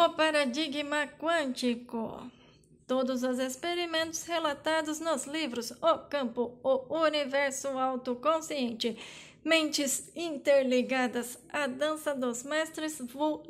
O paradigma quântico. Todos os experimentos relatados nos livros O Campo, O Universo Autoconsciente, Mentes Interligadas, A Dança dos Mestres Wu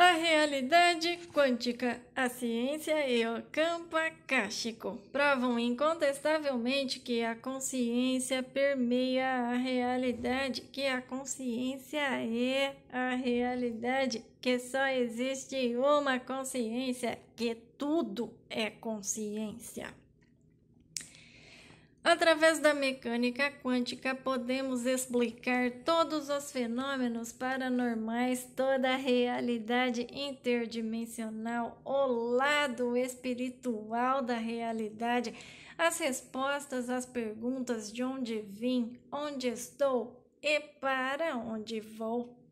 a realidade quântica, a ciência e o campo akáshico provam incontestavelmente que a consciência permeia a realidade, que a consciência é a realidade, que só existe uma consciência, que tudo é consciência. Através da mecânica quântica, podemos explicar todos os fenômenos paranormais, toda a realidade interdimensional, o lado espiritual da realidade, as respostas às perguntas de onde vim, onde estou e para onde vou.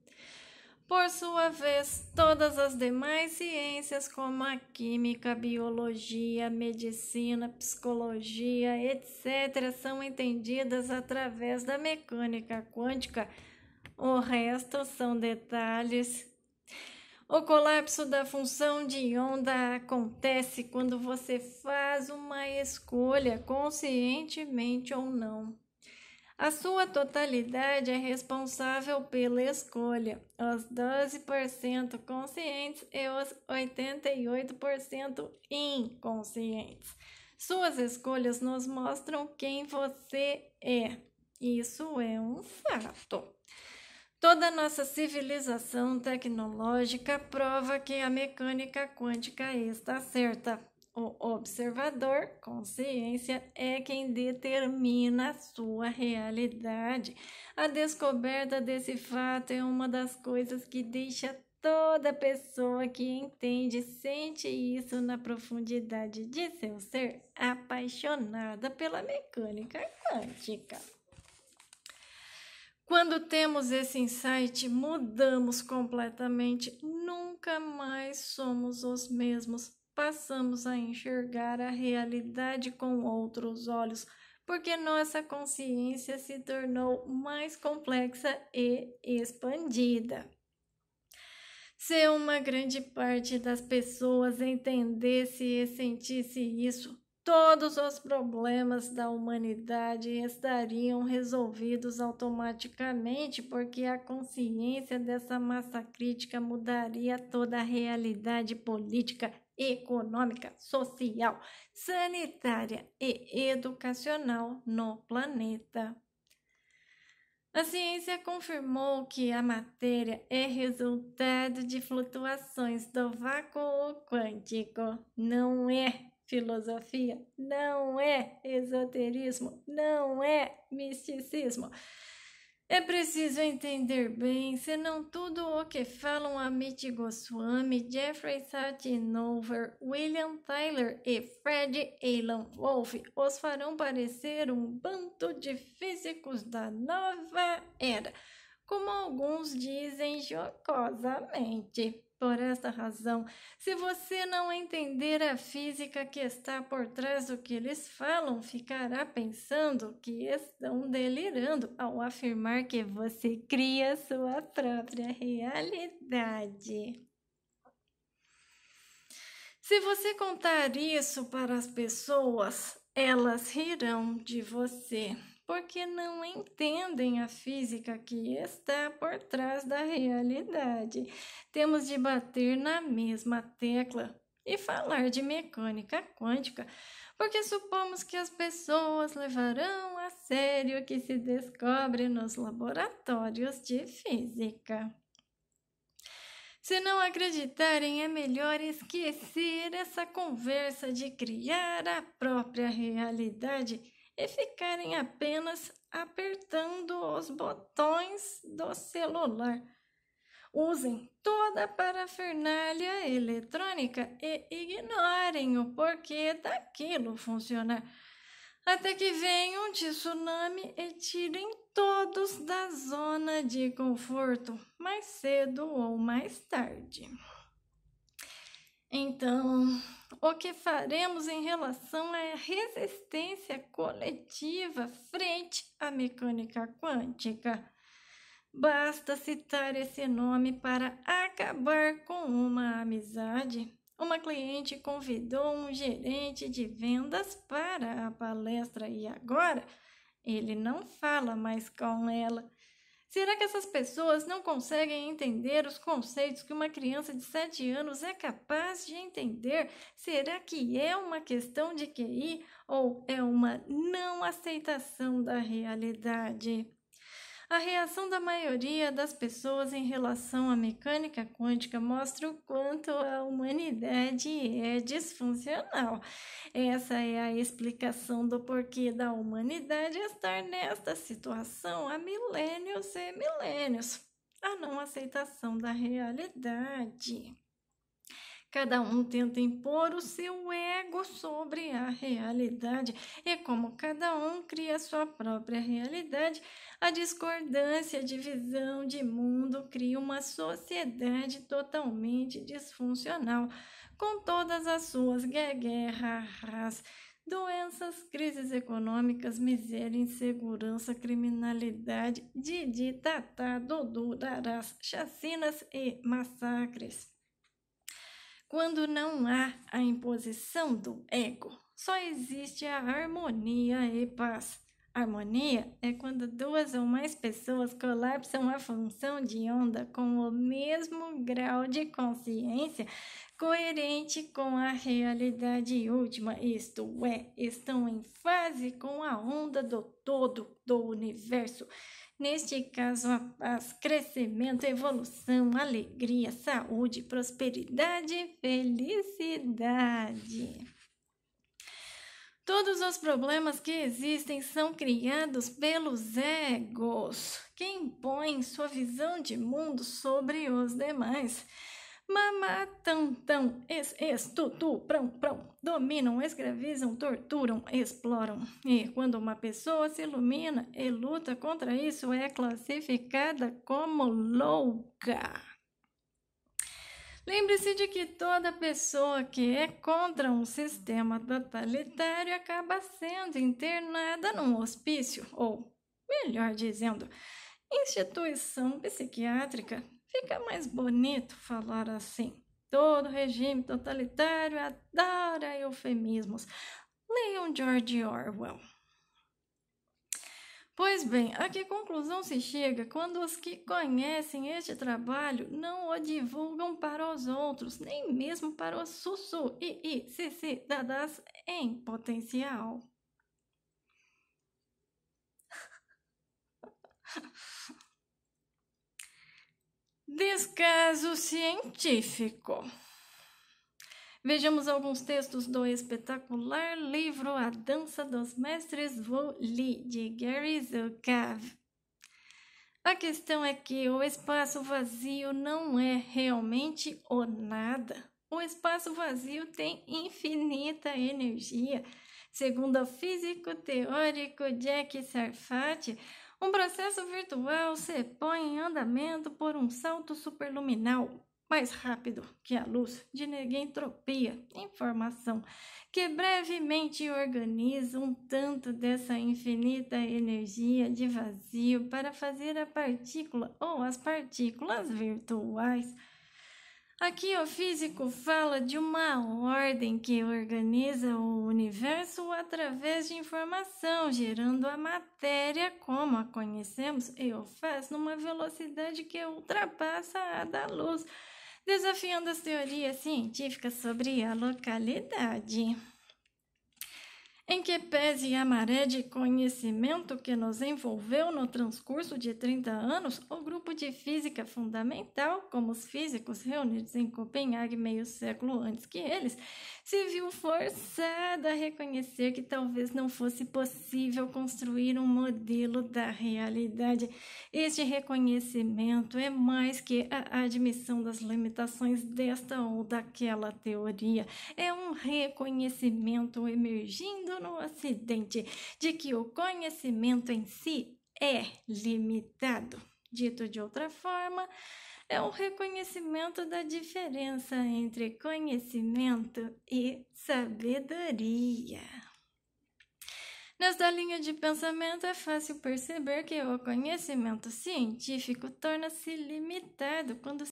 Por sua vez, todas as demais ciências, como a química, biologia, medicina, psicologia, etc., são entendidas através da mecânica quântica. O resto são detalhes. O colapso da função de onda acontece quando você faz uma escolha, conscientemente ou não. A sua totalidade é responsável pela escolha, os 12% conscientes e os 88% inconscientes. Suas escolhas nos mostram quem você é. Isso é um fato. Toda nossa civilização tecnológica prova que a mecânica quântica está certa. O observador, consciência, é quem determina a sua realidade. A descoberta desse fato é uma das coisas que deixa toda pessoa que entende sente isso na profundidade de seu ser, apaixonada pela mecânica quântica. Quando temos esse insight, mudamos completamente, nunca mais somos os mesmos passamos a enxergar a realidade com outros olhos, porque nossa consciência se tornou mais complexa e expandida. Se uma grande parte das pessoas entendesse e sentisse isso, todos os problemas da humanidade estariam resolvidos automaticamente, porque a consciência dessa massa crítica mudaria toda a realidade política econômica, social, sanitária e educacional no planeta. A ciência confirmou que a matéria é resultado de flutuações do vácuo quântico. Não é filosofia, não é esoterismo, não é misticismo. É preciso entender bem, senão tudo o que falam Amit Goswami, Jeffrey Satinover, William Tyler e Fred Alan Wolf os farão parecer um bando de físicos da nova era como alguns dizem jocosamente. Por esta razão, se você não entender a física que está por trás do que eles falam, ficará pensando que estão delirando ao afirmar que você cria sua própria realidade. Se você contar isso para as pessoas, elas rirão de você porque não entendem a física que está por trás da realidade. Temos de bater na mesma tecla e falar de mecânica quântica, porque supomos que as pessoas levarão a sério o que se descobre nos laboratórios de física. Se não acreditarem, é melhor esquecer essa conversa de criar a própria realidade e ficarem apenas apertando os botões do celular. Usem toda a parafernália eletrônica e ignorem o porquê daquilo funcionar. Até que venha um tsunami e tirem todos da zona de conforto, mais cedo ou mais tarde. Então, o que faremos em relação à resistência coletiva frente à mecânica quântica? Basta citar esse nome para acabar com uma amizade. Uma cliente convidou um gerente de vendas para a palestra e agora ele não fala mais com ela. Será que essas pessoas não conseguem entender os conceitos que uma criança de 7 anos é capaz de entender? Será que é uma questão de QI ou é uma não aceitação da realidade? A reação da maioria das pessoas em relação à mecânica quântica mostra o quanto a humanidade é disfuncional. Essa é a explicação do porquê da humanidade estar nesta situação há milênios e milênios a não aceitação da realidade. Cada um tenta impor o seu ego sobre a realidade, e como cada um cria sua própria realidade, a discordância, a divisão de mundo cria uma sociedade totalmente disfuncional, com todas as suas guerras, doenças, crises econômicas, miséria, insegurança, criminalidade, didi, tatá, dodô, darás, chacinas e massacres. Quando não há a imposição do ego, só existe a harmonia e paz. Harmonia é quando duas ou mais pessoas colapsam a função de onda com o mesmo grau de consciência coerente com a realidade última, isto é, estão em fase com a onda do todo do universo. Neste caso, a paz, crescimento, evolução, alegria, saúde, prosperidade, felicidade. Todos os problemas que existem são criados pelos egos, que impõem sua visão de mundo sobre os demais. Mamá, tão, tão, es, es, tu, tu, prão, prão. Dominam, escravizam, torturam, exploram. E quando uma pessoa se ilumina e luta contra isso, é classificada como louca. Lembre-se de que toda pessoa que é contra um sistema totalitário acaba sendo internada num hospício, ou, melhor dizendo, instituição psiquiátrica Fica mais bonito falar assim. Todo regime totalitário adora eufemismos. Leiam George Orwell. Pois bem, a que conclusão se chega quando os que conhecem este trabalho não o divulgam para os outros, nem mesmo para os sussu e cc dadas em potencial? Descaso científico. Vejamos alguns textos do espetacular livro A Dança dos Mestres Wu Li, de Gary Zukav. A questão é que o espaço vazio não é realmente o nada. O espaço vazio tem infinita energia. Segundo o físico teórico Jack Sarfati, um processo virtual se põe em andamento por um salto superluminal mais rápido que a luz de negentropia, informação, que brevemente organiza um tanto dessa infinita energia de vazio para fazer a partícula ou as partículas virtuais Aqui o físico fala de uma ordem que organiza o universo através de informação, gerando a matéria como a conhecemos e o faz numa velocidade que ultrapassa a da luz, desafiando as teorias científicas sobre a localidade em que pese a maré de conhecimento que nos envolveu no transcurso de 30 anos, o grupo de física fundamental, como os físicos reunidos em Copenhague meio século antes que eles, se viu forçado a reconhecer que talvez não fosse possível construir um modelo da realidade. Este reconhecimento é mais que a admissão das limitações desta ou daquela teoria, é um reconhecimento emergindo no acidente de que o conhecimento em si é limitado. Dito de outra forma, é o reconhecimento da diferença entre conhecimento e sabedoria. Nesta linha de pensamento, é fácil perceber que o conhecimento científico torna-se limitado quando